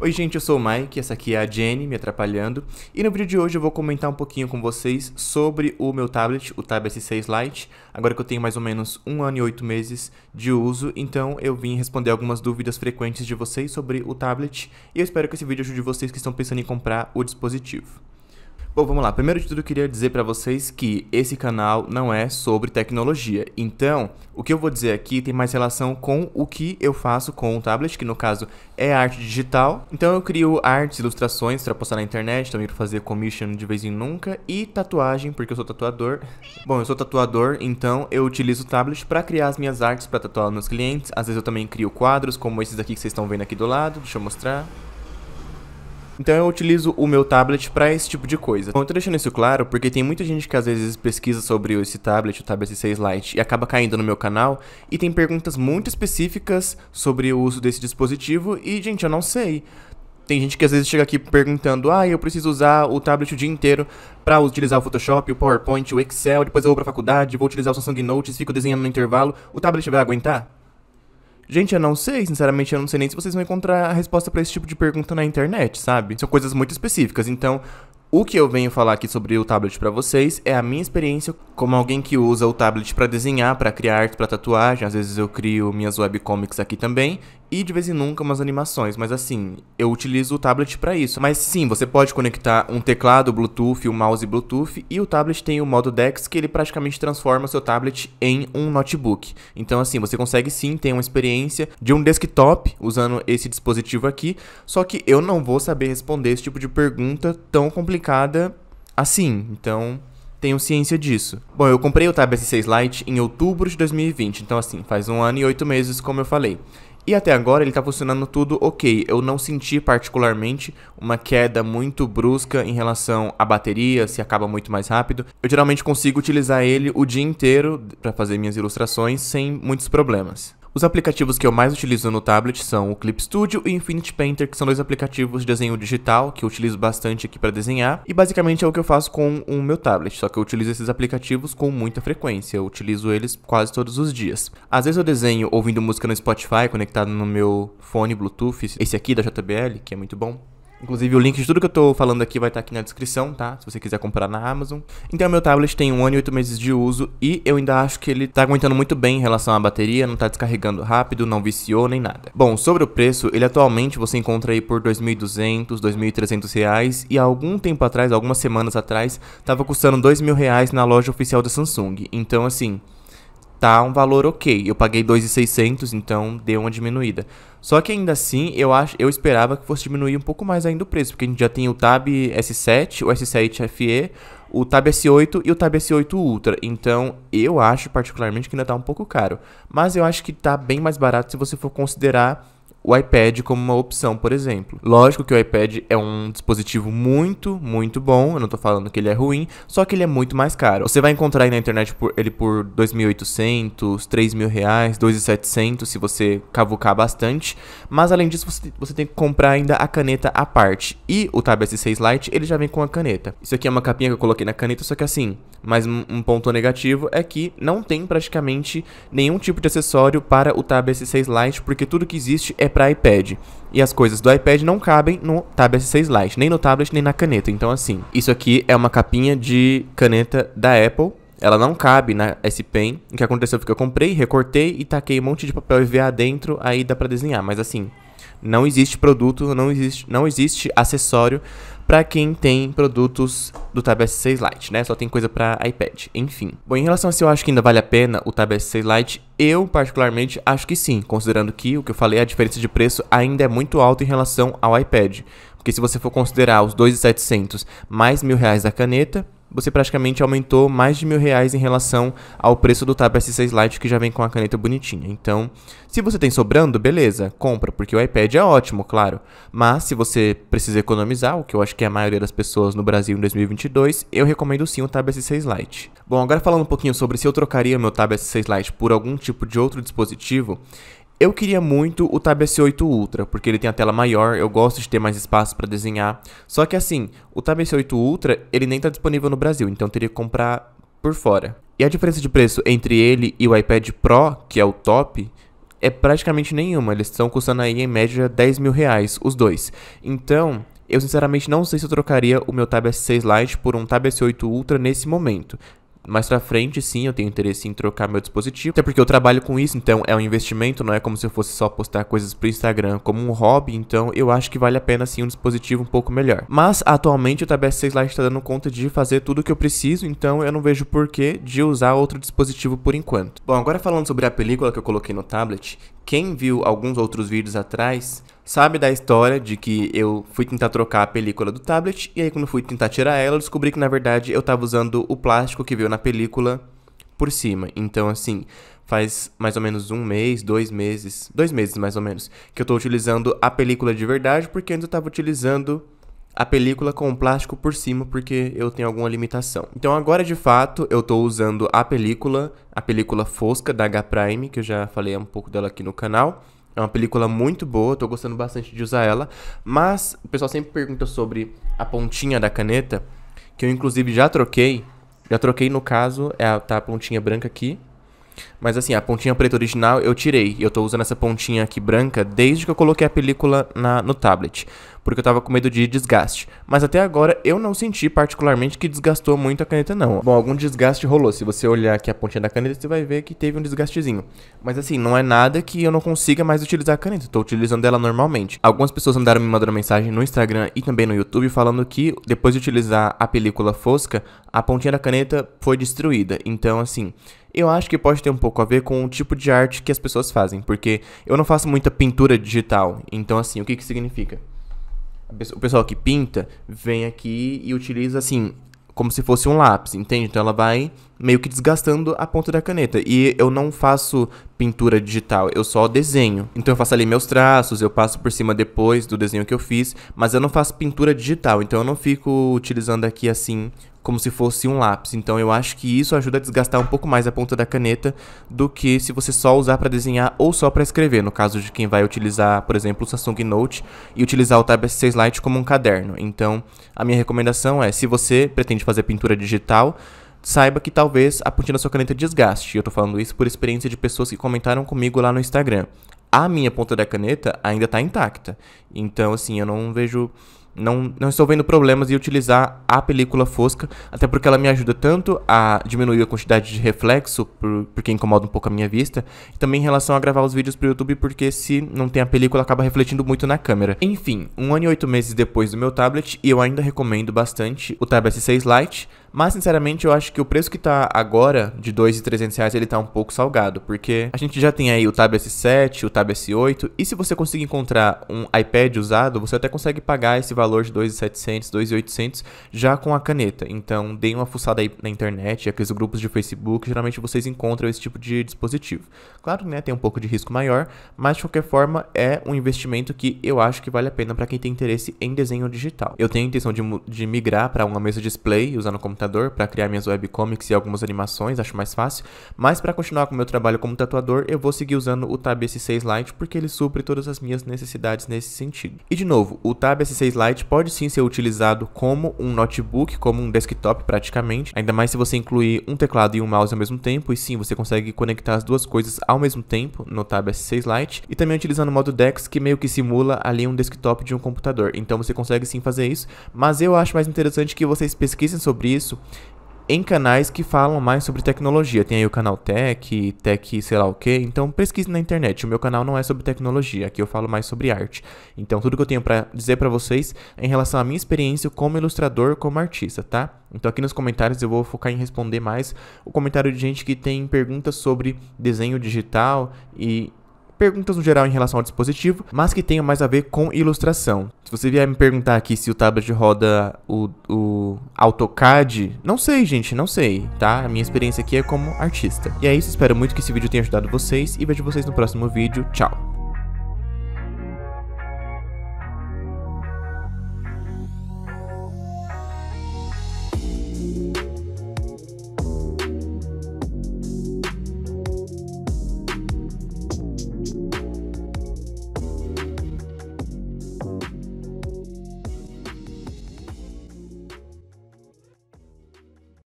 Oi gente, eu sou o Mike, essa aqui é a Jenny, me atrapalhando, e no vídeo de hoje eu vou comentar um pouquinho com vocês sobre o meu tablet, o Tab S6 Lite, agora que eu tenho mais ou menos um ano e oito meses de uso, então eu vim responder algumas dúvidas frequentes de vocês sobre o tablet, e eu espero que esse vídeo ajude vocês que estão pensando em comprar o dispositivo. Bom, vamos lá. Primeiro de tudo, eu queria dizer para vocês que esse canal não é sobre tecnologia. Então, o que eu vou dizer aqui tem mais relação com o que eu faço com o tablet, que no caso é arte digital. Então, eu crio artes, ilustrações para postar na internet, também para fazer commission de vez em nunca e tatuagem, porque eu sou tatuador. Bom, eu sou tatuador, então eu utilizo o tablet para criar as minhas artes para tatuar meus clientes. Às vezes eu também crio quadros, como esses aqui que vocês estão vendo aqui do lado. Deixa eu mostrar. Então eu utilizo o meu tablet para esse tipo de coisa. Bom, eu tô deixando isso claro porque tem muita gente que às vezes pesquisa sobre esse tablet, o Tablet 6 Lite, e acaba caindo no meu canal e tem perguntas muito específicas sobre o uso desse dispositivo e, gente, eu não sei. Tem gente que às vezes chega aqui perguntando: "Ah, eu preciso usar o tablet o dia inteiro para utilizar o Photoshop, o PowerPoint, o Excel, depois eu vou para faculdade, vou utilizar o Samsung Notes, fico desenhando no intervalo. O tablet vai aguentar?" Gente, eu não sei, sinceramente, eu não sei nem se vocês vão encontrar a resposta para esse tipo de pergunta na internet, sabe? São coisas muito específicas, então o que eu venho falar aqui sobre o tablet para vocês é a minha experiência como alguém que usa o tablet para desenhar, para criar arte, para tatuagem. Às vezes eu crio minhas webcomics aqui também e de vez em nunca umas animações, mas assim, eu utilizo o tablet para isso. Mas sim, você pode conectar um teclado Bluetooth, um mouse Bluetooth e o tablet tem o modo DeX que ele praticamente transforma seu tablet em um notebook. Então assim, você consegue sim ter uma experiência de um desktop usando esse dispositivo aqui, só que eu não vou saber responder esse tipo de pergunta tão complicada assim. Então, tenho ciência disso. Bom, eu comprei o Tab S6 Lite em outubro de 2020, então assim, faz um ano e oito meses, como eu falei. E até agora ele está funcionando tudo ok. Eu não senti particularmente uma queda muito brusca em relação à bateria, se acaba muito mais rápido. Eu geralmente consigo utilizar ele o dia inteiro para fazer minhas ilustrações sem muitos problemas. Os aplicativos que eu mais utilizo no tablet são o Clip Studio e o Infinity Painter, que são dois aplicativos de desenho digital que eu utilizo bastante aqui para desenhar. E basicamente é o que eu faço com o meu tablet, só que eu utilizo esses aplicativos com muita frequência. Eu utilizo eles quase todos os dias. Às vezes eu desenho ouvindo música no Spotify, conectado no meu fone Bluetooth, esse aqui da JBL, que é muito bom. Inclusive, o link de tudo que eu tô falando aqui vai estar tá aqui na descrição, tá? Se você quiser comprar na Amazon. Então, meu tablet tem um ano e oito meses de uso e eu ainda acho que ele tá aguentando muito bem em relação à bateria, não tá descarregando rápido, não viciou nem nada. Bom, sobre o preço, ele atualmente você encontra aí por 2.200, 2.300 reais e algum tempo atrás, algumas semanas atrás, tava custando R$ 2.000 reais na loja oficial da Samsung. Então, assim tá um valor ok. Eu paguei 2.600, então deu uma diminuída. Só que ainda assim, eu acho, eu esperava que fosse diminuir um pouco mais ainda o preço, porque a gente já tem o Tab S7, o S7 FE, o Tab S8 e o Tab S8 Ultra. Então, eu acho particularmente que ainda tá um pouco caro, mas eu acho que tá bem mais barato se você for considerar o iPad como uma opção, por exemplo. Lógico que o iPad é um dispositivo muito, muito bom, eu não tô falando que ele é ruim, só que ele é muito mais caro. Você vai encontrar aí na internet por, ele por 2.800, 3.000 reais, 2.700 se você cavucar bastante, mas além disso você, você tem que comprar ainda a caneta à parte. E o Tab S6 Lite, ele já vem com a caneta. Isso aqui é uma capinha que eu coloquei na caneta, só que assim, mas um ponto negativo é que não tem praticamente nenhum tipo de acessório para o Tab S6 Lite, porque tudo que existe é para iPad. E as coisas do iPad não cabem no Tab S6 Lite, nem no tablet, nem na caneta. Então, assim, isso aqui é uma capinha de caneta da Apple. Ela não cabe na S Pen. O que aconteceu foi que eu comprei, recortei e taquei um monte de papel EVA dentro, aí dá para desenhar. Mas assim, não existe produto, não existe, não existe acessório para quem tem produtos do Tab S6 Lite, né? Só tem coisa para iPad, enfim. Bom, em relação a se eu acho que ainda vale a pena o Tab S6 Lite, eu particularmente acho que sim, considerando que o que eu falei, a diferença de preço ainda é muito alta em relação ao iPad. Porque se você for considerar os 2.700 mais mil reais da caneta, você praticamente aumentou mais de mil reais em relação ao preço do Tab S6 Lite que já vem com a caneta bonitinha. Então, se você tem sobrando, beleza, compra, porque o iPad é ótimo, claro. Mas se você precisa economizar, o que eu acho que é a maioria das pessoas no Brasil em 2022, eu recomendo sim o Tab S6 Lite. Bom, agora falando um pouquinho sobre se eu trocaria meu Tab S6 Lite por algum tipo de outro dispositivo, eu queria muito o Tab S8 Ultra, porque ele tem a tela maior, eu gosto de ter mais espaço para desenhar. Só que assim, o Tab S8 Ultra, ele nem está disponível no Brasil, então eu teria que comprar por fora. E a diferença de preço entre ele e o iPad Pro, que é o top, é praticamente nenhuma. Eles estão custando aí em média 10 mil reais, os dois. Então, eu sinceramente não sei se eu trocaria o meu Tab S6 Lite por um Tab S8 Ultra nesse momento mais pra frente, sim, eu tenho interesse em trocar meu dispositivo. Até porque eu trabalho com isso, então é um investimento, não é como se eu fosse só postar coisas pro Instagram como um hobby, então eu acho que vale a pena sim um dispositivo um pouco melhor. Mas atualmente o Tab S6 Lite está dando conta de fazer tudo o que eu preciso, então eu não vejo porquê de usar outro dispositivo por enquanto. Bom, agora falando sobre a película que eu coloquei no tablet, quem viu alguns outros vídeos atrás sabe da história de que eu fui tentar trocar a película do tablet e aí quando fui tentar tirar ela, eu descobri que na verdade eu estava usando o plástico que veio na película por cima. Então, assim, faz mais ou menos um mês, dois meses, dois meses mais ou menos, que eu estou utilizando a película de verdade, porque antes eu estava utilizando a película com o plástico por cima, porque eu tenho alguma limitação. Então agora, de fato, eu estou usando a película, a película fosca da H-Prime, que eu já falei um pouco dela aqui no canal, é uma película muito boa, tô gostando bastante de usar ela. Mas o pessoal sempre pergunta sobre a pontinha da caneta, que eu inclusive já troquei. Já troquei, no caso, é a, tá a pontinha branca aqui. Mas assim, a pontinha preta original eu tirei. Eu tô usando essa pontinha aqui branca desde que eu coloquei a película na, no tablet. Porque eu tava com medo de desgaste. Mas até agora eu não senti particularmente que desgastou muito a caneta não. Bom, algum desgaste rolou. Se você olhar aqui a pontinha da caneta, você vai ver que teve um desgastezinho. Mas assim, não é nada que eu não consiga mais utilizar a caneta. Tô utilizando ela normalmente. Algumas pessoas me mandaram mensagem no Instagram e também no YouTube falando que depois de utilizar a película fosca, a pontinha da caneta foi destruída. Então assim, eu acho que pode ter um pouco a ver com o tipo de arte que as pessoas fazem, porque eu não faço muita pintura digital. Então, assim, o que, que significa? O pessoal que pinta vem aqui e utiliza, assim, como se fosse um lápis, entende? Então ela vai meio que desgastando a ponta da caneta. E eu não faço pintura digital, eu só desenho. Então eu faço ali meus traços, eu passo por cima depois do desenho que eu fiz, mas eu não faço pintura digital, então eu não fico utilizando aqui assim como se fosse um lápis. Então eu acho que isso ajuda a desgastar um pouco mais a ponta da caneta do que se você só usar para desenhar ou só para escrever, no caso de quem vai utilizar, por exemplo, o Samsung Note e utilizar o Tab S6 Lite como um caderno. Então, a minha recomendação é, se você pretende fazer pintura digital, saiba que talvez a pontinha da sua caneta desgaste. Eu tô falando isso por experiência de pessoas que comentaram comigo lá no Instagram. A minha ponta da caneta ainda tá intacta. Então, assim, eu não vejo não, não estou vendo problemas em utilizar a película fosca, até porque ela me ajuda tanto a diminuir a quantidade de reflexo, por, porque incomoda um pouco a minha vista, e também em relação a gravar os vídeos para o YouTube, porque se não tem a película acaba refletindo muito na câmera. Enfim, um ano e oito meses depois do meu tablet, e eu ainda recomendo bastante o Tab S6 Lite, mas, sinceramente, eu acho que o preço que tá agora, de R$ reais ele tá um pouco salgado, porque a gente já tem aí o Tab S7, o Tab S8, e se você conseguir encontrar um iPad usado, você até consegue pagar esse valor valor de 2,700, 2,800 já com a caneta. Então, deem uma fuçada aí na internet, aqueles grupos de Facebook, geralmente vocês encontram esse tipo de dispositivo. Claro, né, tem um pouco de risco maior, mas de qualquer forma é um investimento que eu acho que vale a pena para quem tem interesse em desenho digital. Eu tenho a intenção de, de migrar para uma mesa display usando o computador para criar minhas webcomics e algumas animações, acho mais fácil, mas para continuar com o meu trabalho como tatuador, eu vou seguir usando o Tab S6 Lite porque ele supre todas as minhas necessidades nesse sentido. E de novo, o Tab S6 Lite Lite pode sim ser utilizado como um notebook, como um desktop praticamente, ainda mais se você incluir um teclado e um mouse ao mesmo tempo, e sim, você consegue conectar as duas coisas ao mesmo tempo no Tab S6 é Lite, e também utilizando o modo DeX, que meio que simula ali um desktop de um computador, então você consegue sim fazer isso, mas eu acho mais interessante que vocês pesquisem sobre isso em canais que falam mais sobre tecnologia. Tem aí o canal Tech, Tech sei lá o quê Então pesquise na internet. O meu canal não é sobre tecnologia, aqui eu falo mais sobre arte. Então tudo que eu tenho para dizer para vocês é em relação à minha experiência como ilustrador, como artista, tá? Então aqui nos comentários eu vou focar em responder mais o comentário de gente que tem perguntas sobre desenho digital e perguntas no geral em relação ao dispositivo, mas que tenham mais a ver com ilustração. Se você vier me perguntar aqui se o tablet roda o, o AutoCAD, não sei, gente, não sei, tá? A minha experiência aqui é como artista. E é isso, espero muito que esse vídeo tenha ajudado vocês e vejo vocês no próximo vídeo. Tchau!